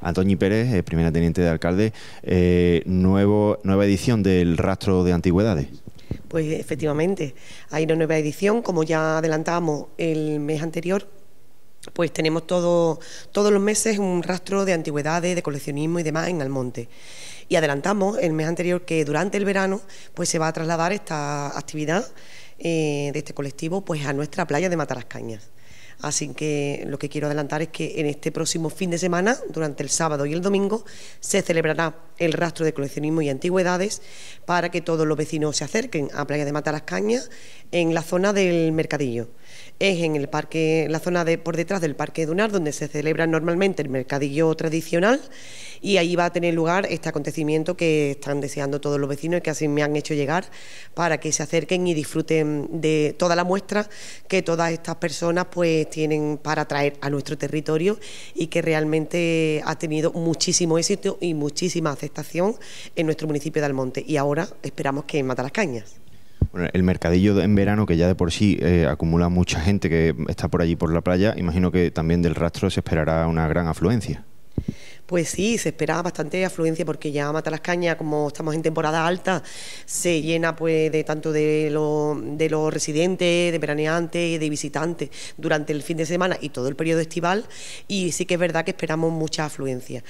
Antoñi Pérez, eh, primera teniente de alcalde, eh, nuevo, nueva edición del rastro de antigüedades. Pues efectivamente, hay una nueva edición, como ya adelantamos el mes anterior, pues tenemos todos los meses un rastro de antigüedades, de coleccionismo y demás en Almonte. Y adelantamos el mes anterior que durante el verano pues se va a trasladar esta actividad eh, de este colectivo pues a nuestra playa de Matarascañas. Así que lo que quiero adelantar es que en este próximo fin de semana, durante el sábado y el domingo, se celebrará el rastro de coleccionismo y antigüedades para que todos los vecinos se acerquen a Playa de Matarascaña en la zona del Mercadillo es en el parque, la zona de por detrás del Parque Dunar, donde se celebra normalmente el mercadillo tradicional y ahí va a tener lugar este acontecimiento que están deseando todos los vecinos y que así me han hecho llegar para que se acerquen y disfruten de toda la muestra que todas estas personas pues tienen para traer a nuestro territorio y que realmente ha tenido muchísimo éxito y muchísima aceptación en nuestro municipio de Almonte y ahora esperamos que en cañas el mercadillo en verano, que ya de por sí eh, acumula mucha gente que está por allí por la playa, imagino que también del rastro se esperará una gran afluencia. Pues sí, se espera bastante afluencia porque ya Mata las Cañas, como estamos en temporada alta, se llena pues de tanto de, los residentes, de veraneantes de visitantes durante el fin de semana y todo el periodo estival y sí que es verdad que esperamos mucha afluencia.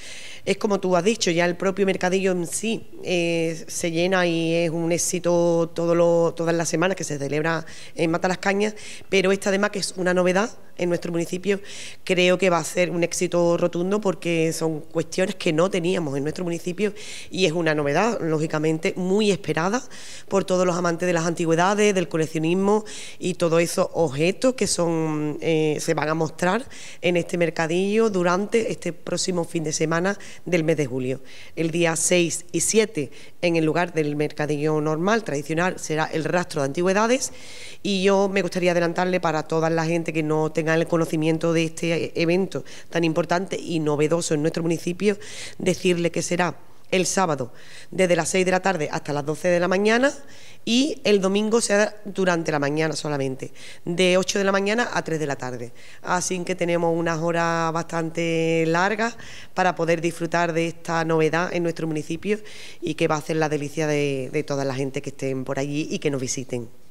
Es como tú has dicho, ya el propio mercadillo en sí eh, se llena y es un éxito todo todas las semanas que se celebra en Mata las Cañas, pero esta además que es una novedad en nuestro municipio, creo que va a ser un éxito rotundo porque son cuestiones que no teníamos en nuestro municipio y es una novedad, lógicamente, muy esperada por todos los amantes de las antigüedades, del coleccionismo y todos esos objetos que son eh, se van a mostrar en este mercadillo durante este próximo fin de semana del mes de julio. El día 6 y 7 en el lugar del mercadillo normal, tradicional, será el rastro de antigüedades. Y yo me gustaría adelantarle para toda la gente que no tenga el conocimiento de este eh, evento tan importante y novedoso en nuestro municipio, decirle que será el sábado desde las 6 de la tarde hasta las 12 de la mañana y el domingo será durante la mañana solamente, de 8 de la mañana a 3 de la tarde. Así que tenemos unas horas bastante largas para poder disfrutar de esta novedad en nuestro municipio y que va a hacer la delicia de, de toda la gente que estén por allí y que nos visiten.